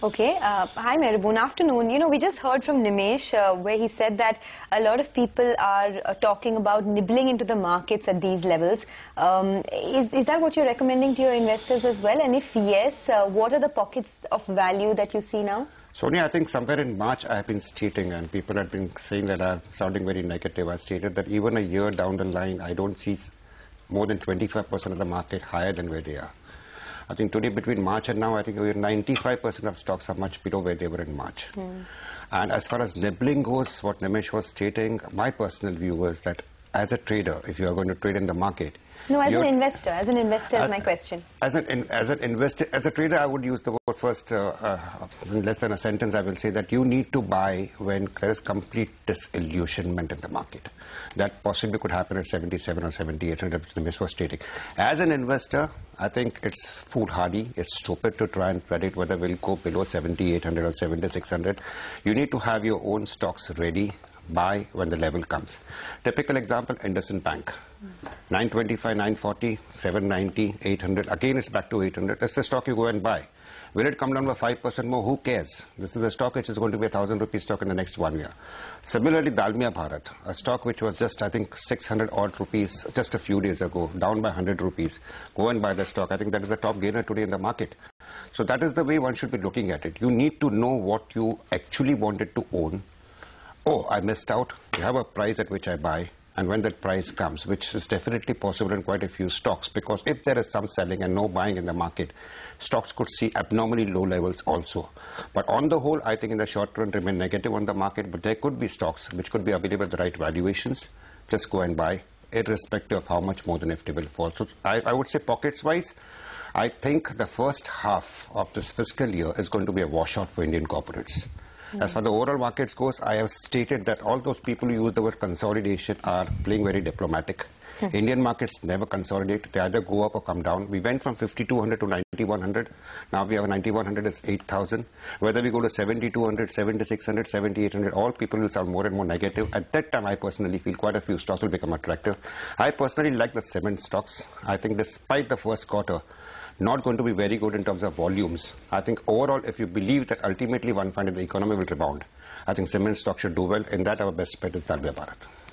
Okay. Uh, hi, Good Afternoon. You know, we just heard from Nimesh uh, where he said that a lot of people are uh, talking about nibbling into the markets at these levels. Um, is, is that what you're recommending to your investors as well? And if yes, uh, what are the pockets of value that you see now? Sonia, I think somewhere in March I have been stating, and people have been saying that I'm sounding very negative. I stated that even a year down the line, I don't see more than 25% of the market higher than where they are. I think today between March and now, I think 95% of stocks are much below where they were in March. Mm. And as far as nibbling goes, what Nimesh was stating, my personal view was that as a trader, if you are going to trade in the market, no, as an investor. As an investor is my question. As an in, as an investor, as a trader, I would use the word first. Uh, uh, in less than a sentence, I will say that you need to buy when there is complete disillusionment in the market. That possibly could happen at 77 or 78, and the miss was stating. As an investor, I think it's foolhardy. It's stupid to try and predict whether we'll go below 7800 or 7600. You need to have your own stocks ready buy when the level comes. Typical example, Anderson Bank. 925, 940, 790, 800. Again, it's back to 800. It's the stock you go and buy. Will it come down by 5% more? Who cares? This is a stock which is going to be a 1,000 rupee stock in the next one year. Similarly, Dalmia Bharat, a stock which was just, I think, 600 odd rupees just a few days ago, down by 100 rupees. Go and buy the stock. I think that is the top gainer today in the market. So that is the way one should be looking at it. You need to know what you actually wanted to own oh, I missed out. You have a price at which I buy. And when that price comes, which is definitely possible in quite a few stocks, because if there is some selling and no buying in the market, stocks could see abnormally low levels also. But on the whole, I think in the short run remain negative on the market, but there could be stocks which could be available at the right valuations. Just go and buy, irrespective of how much more than FT will fall. So I, I would say pockets-wise, I think the first half of this fiscal year is going to be a washout for Indian corporates. As far the overall markets goes, I have stated that all those people who use the word consolidation are playing very diplomatic. Indian markets never consolidate. They either go up or come down. We went from 5,200 to 9,100. Now we have 9,100 is 8,000. Whether we go to 7,200, 7,600, 7,800, all people will sound more and more negative. At that time, I personally feel quite a few stocks will become attractive. I personally like the cement stocks. I think despite the first quarter, not going to be very good in terms of volumes. I think overall, if you believe that ultimately one fund the economy will rebound, I think cement stock should do well. In that, our best bet is Dalbia Bharat.